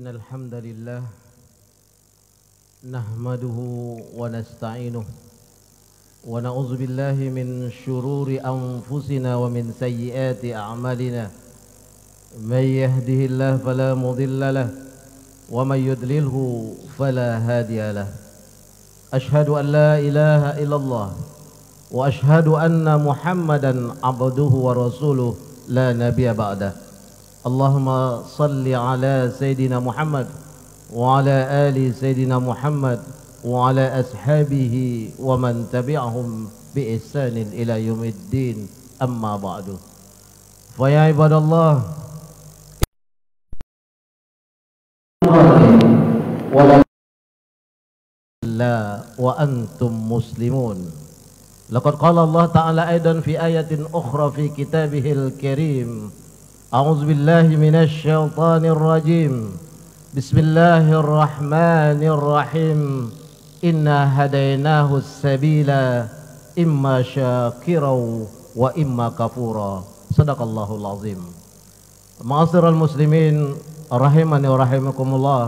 إن الحمد لله نحمده ونستعينه ونعوذ بالله من شرور أنفسنا ومن سيئات أعمالنا من يهده الله فلا مضل له ومن يدلله فلا هادي له أشهد أن لا إله إلا الله وأشهد أن محمدا عبده ورسوله لا نبي بعده اللهم صل على سيدنا محمد وعلى آل سيدنا محمد وعلى أصحابه ومن تبعهم بإحسان إلى يوم الدين أما بعد فيا عباد الله لا وأنتم مسلمون لقد قال الله تعالى أيضا في آية أخرى في كتابه الكريم أعوذ بالله من الشيطان الرجيم بسم الله الرحمن الرحيم إنا هديناه السبيل إما شاكرا وإما كفورا صدق الله العظيم معاصر المسلمين rahimani wa rahimakumullah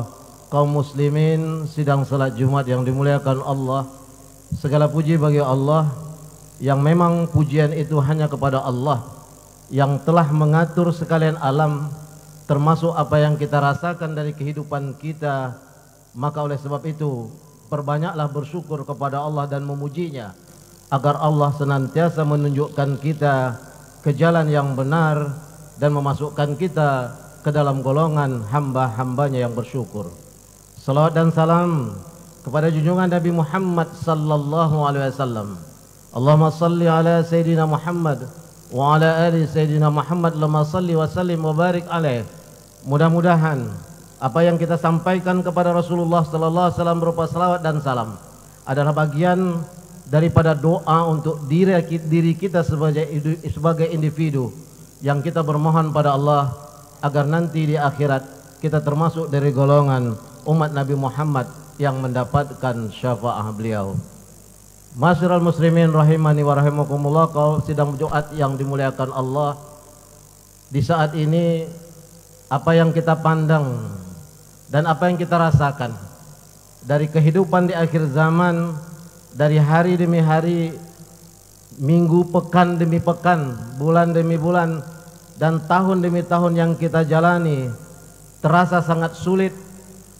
kaum muslimin sidang salat Jumat yang dimuliakan Allah segala puji bagi Allah yang memang pujian itu hanya kepada Allah yang telah mengatur sekalian alam termasuk apa yang kita rasakan dari kehidupan kita maka oleh sebab itu perbanyaklah bersyukur kepada Allah dan memujinya agar Allah senantiasa menunjukkan kita ke jalan yang benar dan memasukkan kita ke dalam golongan hamba-hambanya yang bersyukur. Salawat dan salam kepada junjungan Nabi Muhammad sallallahu alaihi wasallam. Allahumma salli ala sayyidina Muhammad wa ala ali sayyidina Muhammad lama salli wa sallim wa barik alaih. Mudah-mudahan apa yang kita sampaikan kepada Rasulullah sallallahu alaihi wasallam berupa salawat dan salam adalah bagian daripada doa untuk diri diri kita sebagai sebagai individu yang kita bermohon pada Allah agar nanti di akhirat kita termasuk dari golongan umat Nabi Muhammad yang mendapatkan syafaat beliau. Masyarul muslimin rahimani wa rahimakumullah Kau sidang Jumat yang dimuliakan Allah Di saat ini Apa yang kita pandang Dan apa yang kita rasakan Dari kehidupan di akhir zaman Dari hari demi hari Minggu pekan demi pekan Bulan demi bulan Dan tahun demi tahun yang kita jalani Terasa sangat sulit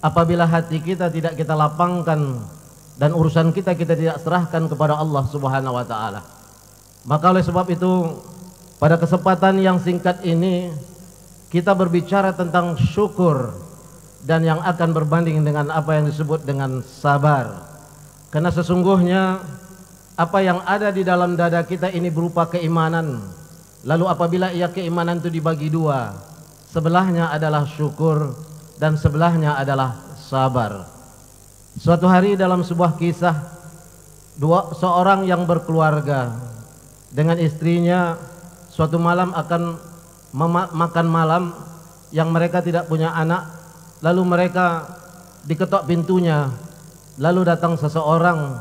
Apabila hati kita tidak kita lapangkan dan urusan kita kita tidak serahkan kepada Allah Subhanahu wa taala. Maka oleh sebab itu pada kesempatan yang singkat ini kita berbicara tentang syukur dan yang akan berbanding dengan apa yang disebut dengan sabar. Karena sesungguhnya apa yang ada di dalam dada kita ini berupa keimanan. Lalu apabila ia keimanan itu dibagi dua, sebelahnya adalah syukur dan sebelahnya adalah sabar. Suatu hari dalam sebuah kisah dua seorang yang berkeluarga dengan istrinya suatu malam akan makan malam yang mereka tidak punya anak lalu mereka diketok pintunya lalu datang seseorang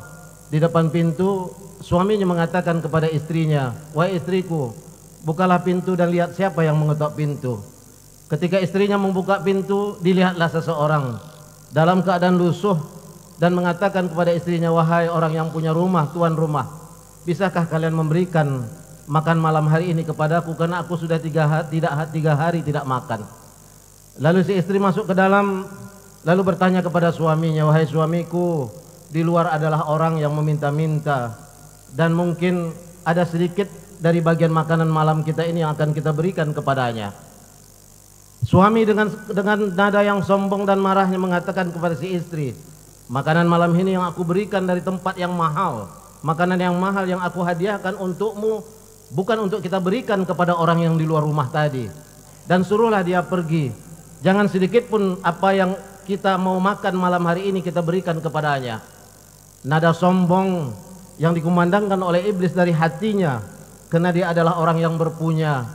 di depan pintu suaminya mengatakan kepada istrinya "Wah, istriku bukalah pintu dan lihat siapa yang mengetok pintu ketika istrinya membuka pintu dilihatlah seseorang dalam keadaan lusuh dan mengatakan kepada istrinya, "Wahai orang yang punya rumah, tuan rumah, bisakah kalian memberikan makan malam hari ini kepadaku karena aku sudah tiga hari, tidak tiga hari tidak makan." Lalu si istri masuk ke dalam lalu bertanya kepada suaminya, "Wahai suamiku, di luar adalah orang yang meminta-minta dan mungkin ada sedikit dari bagian makanan malam kita ini yang akan kita berikan kepadanya." Suami dengan dengan nada yang sombong dan marahnya mengatakan kepada si istri, Makanan malam ini yang aku berikan dari tempat yang mahal. Makanan yang mahal yang aku hadiahkan untukmu bukan untuk kita berikan kepada orang yang di luar rumah tadi. Dan suruhlah dia pergi. Jangan sedikit pun apa yang kita mau makan malam hari ini kita berikan kepadanya. Nada sombong yang dikumandangkan oleh iblis dari hatinya karena dia adalah orang yang berpunya.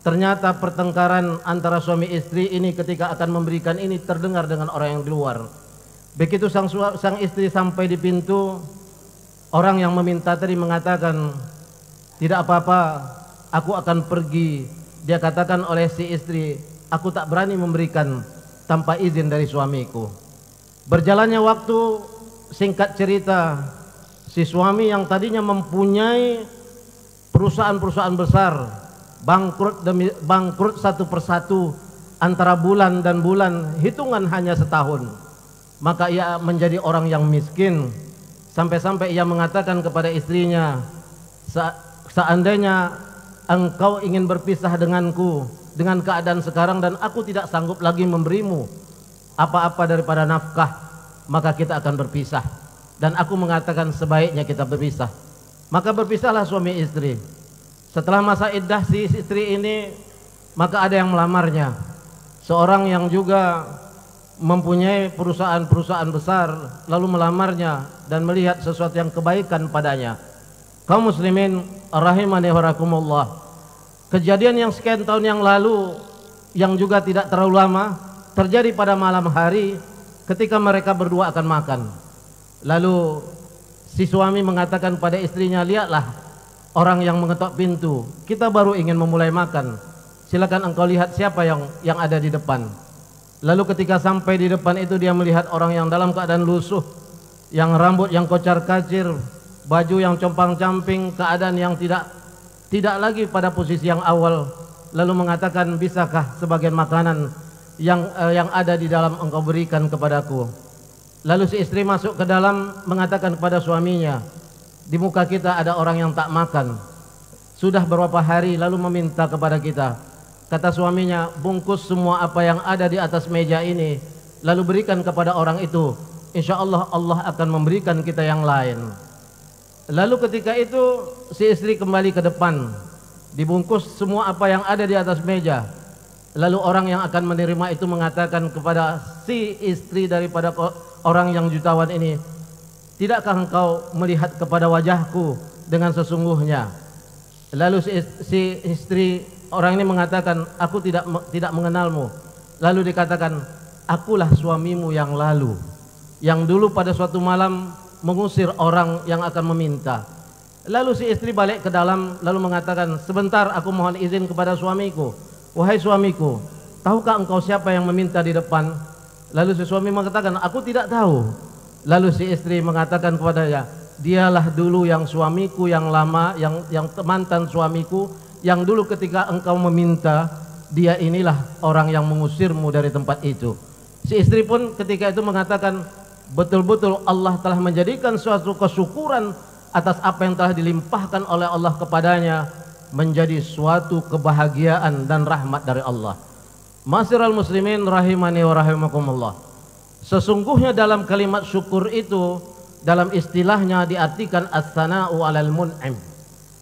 Ternyata pertengkaran antara suami istri ini ketika akan memberikan ini terdengar dengan orang yang di luar. Begitu sang, sang istri sampai di pintu, orang yang meminta tadi mengatakan, tidak apa-apa, aku akan pergi. Dia katakan oleh si istri, aku tak berani memberikan tanpa izin dari suamiku. Berjalannya waktu, singkat cerita, si suami yang tadinya mempunyai perusahaan-perusahaan besar, bangkrut demi bangkrut satu persatu antara bulan dan bulan, hitungan hanya setahun maka ia menjadi orang yang miskin sampai-sampai ia mengatakan kepada istrinya seandainya engkau ingin berpisah denganku dengan keadaan sekarang dan aku tidak sanggup lagi memberimu apa-apa daripada nafkah maka kita akan berpisah dan aku mengatakan sebaiknya kita berpisah maka berpisahlah suami istri setelah masa iddah si istri ini maka ada yang melamarnya seorang yang juga mempunyai perusahaan-perusahaan besar lalu melamarnya dan melihat sesuatu yang kebaikan padanya. Kaum muslimin rahimani wa Kejadian yang sekian tahun yang lalu yang juga tidak terlalu lama terjadi pada malam hari ketika mereka berdua akan makan. Lalu si suami mengatakan pada istrinya, "Lihatlah orang yang mengetok pintu. Kita baru ingin memulai makan. Silakan engkau lihat siapa yang yang ada di depan." Lalu ketika sampai di depan itu dia melihat orang yang dalam keadaan lusuh, yang rambut yang kocar kacir, baju yang compang camping, keadaan yang tidak tidak lagi pada posisi yang awal. Lalu mengatakan, bisakah sebagian makanan yang eh, yang ada di dalam engkau berikan kepadaku? Lalu si istri masuk ke dalam mengatakan kepada suaminya, di muka kita ada orang yang tak makan. Sudah berapa hari lalu meminta kepada kita, Kata suaminya, bungkus semua apa yang ada di atas meja ini, lalu berikan kepada orang itu. Insya Allah Allah akan memberikan kita yang lain. Lalu ketika itu si istri kembali ke depan, dibungkus semua apa yang ada di atas meja. Lalu orang yang akan menerima itu mengatakan kepada si istri daripada orang yang jutawan ini, tidakkah engkau melihat kepada wajahku dengan sesungguhnya? Lalu si istri orang ini mengatakan aku tidak tidak mengenalmu. Lalu dikatakan akulah suamimu yang lalu yang dulu pada suatu malam mengusir orang yang akan meminta. Lalu si istri balik ke dalam lalu mengatakan, "Sebentar aku mohon izin kepada suamiku. Wahai suamiku, tahukah engkau siapa yang meminta di depan?" Lalu si suami mengatakan, "Aku tidak tahu." Lalu si istri mengatakan kepadanya, "Dialah dulu yang suamiku yang lama, yang yang mantan suamiku yang dulu ketika engkau meminta dia inilah orang yang mengusirmu dari tempat itu si istri pun ketika itu mengatakan betul-betul Allah telah menjadikan suatu kesyukuran atas apa yang telah dilimpahkan oleh Allah kepadanya menjadi suatu kebahagiaan dan rahmat dari Allah Masiral muslimin rahimani wa rahimakumullah Sesungguhnya dalam kalimat syukur itu dalam istilahnya diartikan as-sana'u 'alal mun'im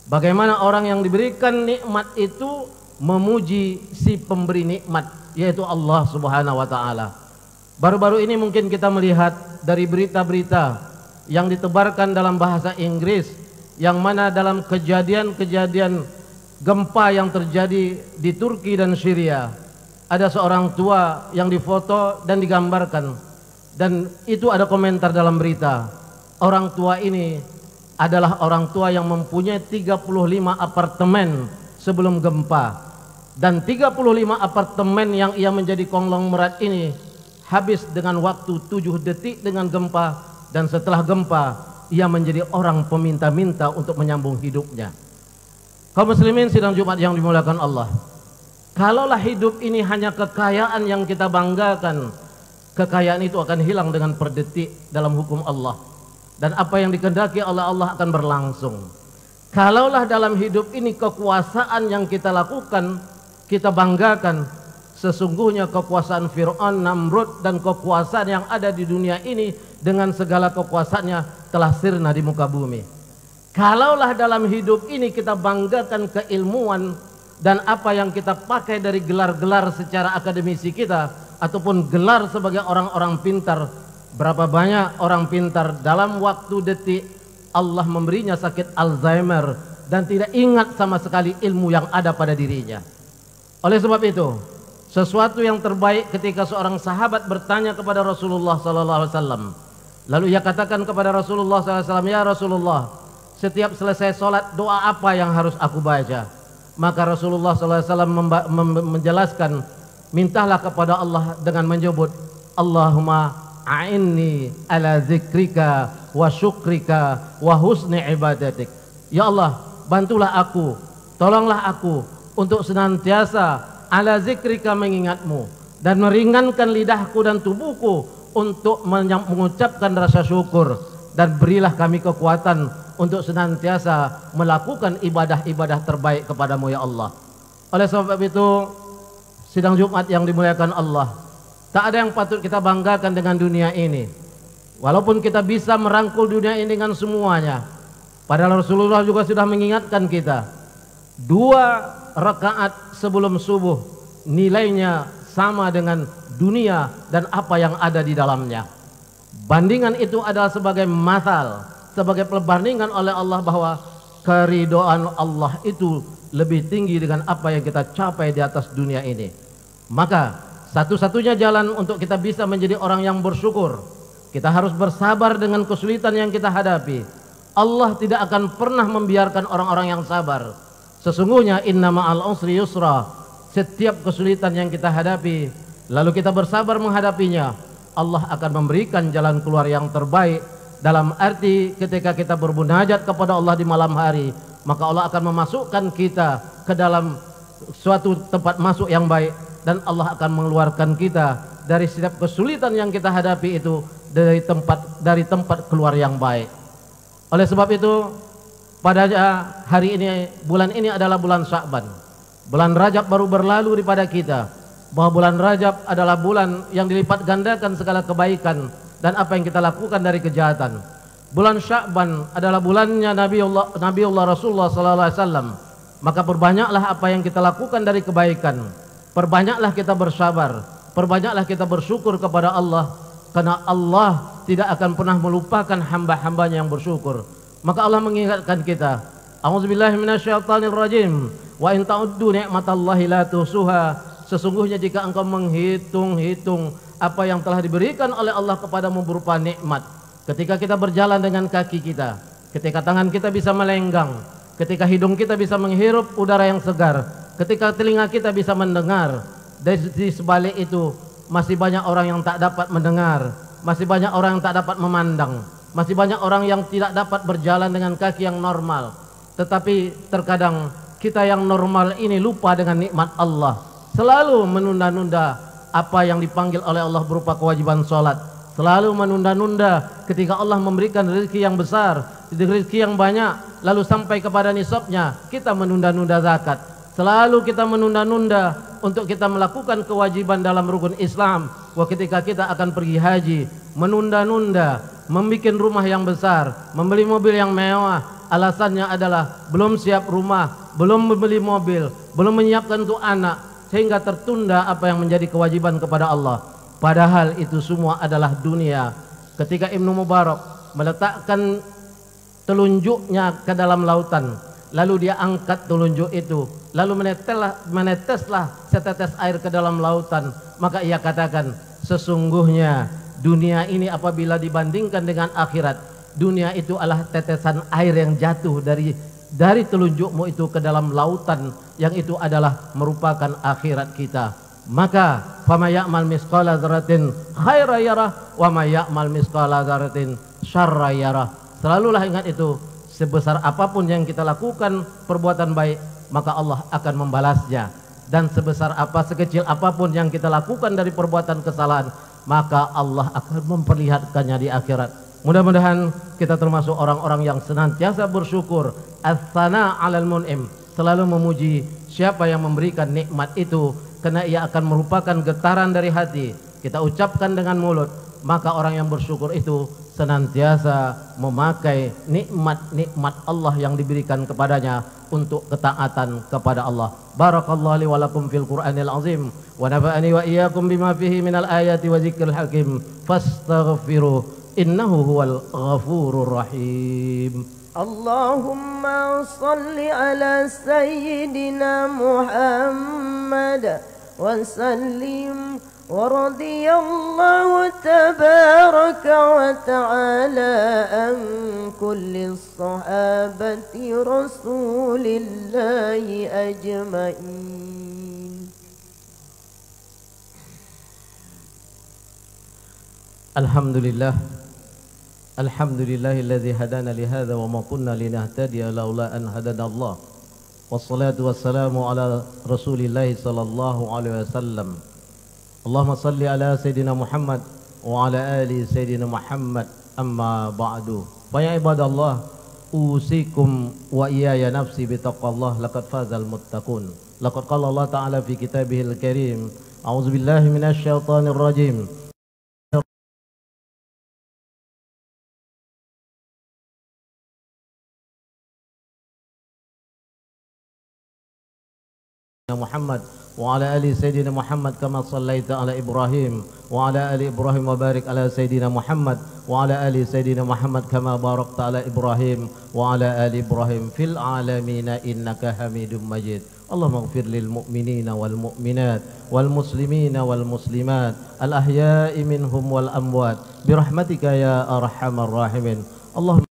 Bagaimana orang yang diberikan nikmat itu memuji si pemberi nikmat yaitu Allah Subhanahu wa taala. Baru-baru ini mungkin kita melihat dari berita-berita yang ditebarkan dalam bahasa Inggris yang mana dalam kejadian-kejadian gempa yang terjadi di Turki dan Syria ada seorang tua yang difoto dan digambarkan dan itu ada komentar dalam berita orang tua ini adalah orang tua yang mempunyai 35 apartemen sebelum gempa dan 35 apartemen yang ia menjadi konglomerat ini habis dengan waktu 7 detik dengan gempa dan setelah gempa ia menjadi orang peminta-minta untuk menyambung hidupnya kaum muslimin sidang Jumat yang dimuliakan Allah kalaulah hidup ini hanya kekayaan yang kita banggakan kekayaan itu akan hilang dengan per detik dalam hukum Allah dan apa yang dikehendaki oleh Allah akan berlangsung. Kalaulah dalam hidup ini kekuasaan yang kita lakukan kita banggakan sesungguhnya kekuasaan Fir'aun, Namrud dan kekuasaan yang ada di dunia ini dengan segala kekuasaannya telah sirna di muka bumi. Kalaulah dalam hidup ini kita banggakan keilmuan dan apa yang kita pakai dari gelar-gelar secara akademisi kita ataupun gelar sebagai orang-orang pintar Berapa banyak orang pintar dalam waktu detik Allah memberinya sakit Alzheimer dan tidak ingat sama sekali ilmu yang ada pada dirinya. Oleh sebab itu, sesuatu yang terbaik ketika seorang sahabat bertanya kepada Rasulullah sallallahu alaihi wasallam. Lalu ia katakan kepada Rasulullah sallallahu alaihi wasallam, "Ya Rasulullah, setiap selesai solat doa apa yang harus aku baca?" Maka Rasulullah sallallahu alaihi wasallam menjelaskan, "Mintalah kepada Allah dengan menyebut Allahumma a'inni ala zikrika wa syukrika wa husni ibadatik. Ya Allah, bantulah aku, tolonglah aku untuk senantiasa ala zikrika mengingatmu dan meringankan lidahku dan tubuhku untuk mengucapkan rasa syukur dan berilah kami kekuatan untuk senantiasa melakukan ibadah-ibadah terbaik kepadamu ya Allah. Oleh sebab itu sidang Jumat yang dimuliakan Allah Tak ada yang patut kita banggakan dengan dunia ini. Walaupun kita bisa merangkul dunia ini dengan semuanya. Padahal Rasulullah juga sudah mengingatkan kita. Dua rakaat sebelum subuh nilainya sama dengan dunia dan apa yang ada di dalamnya. Bandingan itu adalah sebagai masal, sebagai perbandingan oleh Allah bahwa keridoan Allah itu lebih tinggi dengan apa yang kita capai di atas dunia ini. Maka satu-satunya jalan untuk kita bisa menjadi orang yang bersyukur, kita harus bersabar dengan kesulitan yang kita hadapi. Allah tidak akan pernah membiarkan orang-orang yang sabar. Sesungguhnya inna ma'al usri yusra. Setiap kesulitan yang kita hadapi, lalu kita bersabar menghadapinya, Allah akan memberikan jalan keluar yang terbaik dalam arti ketika kita berbunajat kepada Allah di malam hari maka Allah akan memasukkan kita ke dalam suatu tempat masuk yang baik dan Allah akan mengeluarkan kita dari setiap kesulitan yang kita hadapi itu dari tempat dari tempat keluar yang baik. Oleh sebab itu pada eh, hari ini bulan ini adalah bulan Sya'ban. Bulan Rajab baru berlalu daripada kita. Bahwa bulan Rajab adalah bulan yang dilipat gandakan segala kebaikan dan apa yang kita lakukan dari kejahatan. Bulan Sya'ban adalah bulannya Nabi Allah Nabi Allah Rasulullah sallallahu alaihi wasallam. Maka perbanyaklah apa yang kita lakukan dari kebaikan Perbanyaklah kita bersabar, perbanyaklah kita bersyukur kepada Allah karena Allah tidak akan pernah melupakan hamba-hambanya yang bersyukur. Maka Allah mengingatkan kita, rajim wa in ta'uddu ni'matallahi la tuhsuha. Sesungguhnya jika engkau menghitung-hitung apa yang telah diberikan oleh Allah kepadamu berupa nikmat, ketika kita berjalan dengan kaki kita, ketika tangan kita bisa melenggang, ketika hidung kita bisa menghirup udara yang segar, Ketika telinga kita bisa mendengar, dari sebalik itu masih banyak orang yang tak dapat mendengar, masih banyak orang yang tak dapat memandang, masih banyak orang yang tidak dapat berjalan dengan kaki yang normal. Tetapi terkadang kita yang normal ini lupa dengan nikmat Allah, selalu menunda-nunda apa yang dipanggil oleh Allah berupa kewajiban sholat, selalu menunda-nunda ketika Allah memberikan rezeki yang besar, rezeki yang banyak, lalu sampai kepada nisabnya kita menunda-nunda zakat, Selalu kita menunda-nunda untuk kita melakukan kewajiban dalam rukun Islam. Wah ketika kita akan pergi haji, menunda-nunda, membuat rumah yang besar, membeli mobil yang mewah. Alasannya adalah belum siap rumah, belum membeli mobil, belum menyiapkan untuk anak, sehingga tertunda apa yang menjadi kewajiban kepada Allah. Padahal itu semua adalah dunia. Ketika Ibnu Mubarak meletakkan telunjuknya ke dalam lautan, lalu dia angkat telunjuk itu, lalu meneteslah, meneteslah setetes air ke dalam lautan maka ia katakan sesungguhnya dunia ini apabila dibandingkan dengan akhirat dunia itu adalah tetesan air yang jatuh dari dari telunjukmu itu ke dalam lautan yang itu adalah merupakan akhirat kita maka fama ya'mal misqala dzarratin khaira yarah wa may misqala dzarratin syarra yarah selalulah ingat itu sebesar apapun yang kita lakukan perbuatan baik maka Allah akan membalasnya dan sebesar apa sekecil apapun yang kita lakukan dari perbuatan kesalahan maka Allah akan memperlihatkannya di akhirat mudah-mudahan kita termasuk orang-orang yang senantiasa bersyukur as-sana 'alal mun'im selalu memuji siapa yang memberikan nikmat itu karena ia akan merupakan getaran dari hati kita ucapkan dengan mulut maka orang yang bersyukur itu senantiasa memakai nikmat-nikmat Allah yang diberikan kepadanya untuk ketaatan kepada Allah. Barakallahu li wa lakum fil Qur'anil azim wa nafa'ani wa iyyakum bima fihi minal ayati wa dzikril hakim. Fastaghfiru innahu huwal ghafurur rahim. Allahumma salli ala sayyidina Muhammad wa sallim ورضي الله تبارك وتعالى عن كل الصحابة رسول الله أجمعين الحمد لله الحمد لله الذي هدانا لهذا وما كنا لنهتدي لولا أن هدانا الله والصلاة والسلام على رسول الله صلى الله عليه وسلم اللهم صل على سيدنا محمد وعلى آل سيدنا محمد أما بعد فيا عباد الله أوصيكم وإياي نفسي بتقوى الله لقد فاز المتقون لقد قال الله تعالى في كتابه الكريم أعوذ بالله من الشيطان الرجيم محمد وعلى آل سيدنا محمد كما صليت على إبراهيم وعلى آل إبراهيم وبارك على سيدنا محمد وعلى آل سيدنا محمد كما باركت على إبراهيم وعلى آل إبراهيم في العالمين إنك حميد مجيد اللهم اغفر للمؤمنين والمؤمنات والمسلمين والمسلمات الأحياء منهم والأموات برحمتك يا أرحم الراحمين اللهم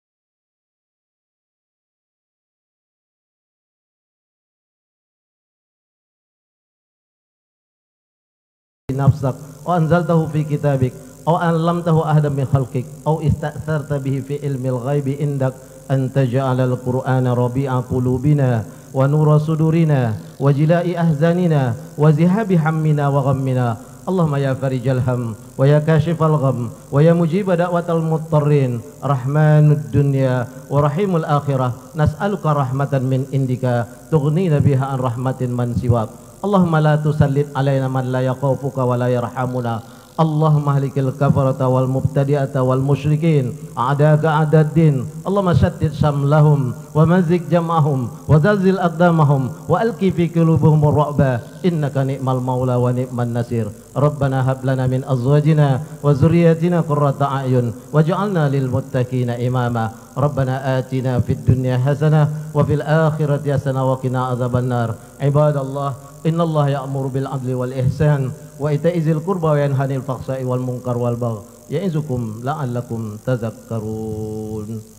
نفسك وأنزلته في كتابك أو علمته أحدا من خلقك أو استأثرت به في علم الغيب عندك أن تجعل القرآن ربيع قلوبنا ونور صدورنا وجلاء أحزاننا وذهاب همنا وغمنا اللهم يا فرج الهم ويا كاشف الغم ويا مجيب دعوة المضطرين رحمن الدنيا ورحيم الآخرة نسألك رحمة من عندك تغنينا بها عن رحمة من سواك اللهم لا تسلط علينا من لا يخوفك ولا يرحمنا اللهم اهلك الكفرة والمبتدئة والمشركين أعداك أعداء الدين اللهم شتت شملهم ومزق جمعهم وزلزل أقدامهم وألقي في قلوبهم الرعب إنك نئم المولى ونئم النصير ربنا هب لنا من أزواجنا وذرياتنا قرة أعين واجعلنا للمتقين إماما ربنا آتنا في الدنيا حسنة وفي الآخرة حسنة وقنا عذاب النار عباد الله innallaha ya'muru bil adli wal ihsan wa ita'i dzil qurba wa yanha 'anil wal munkar wal bagh ya'izukum la'allakum tadhakkarun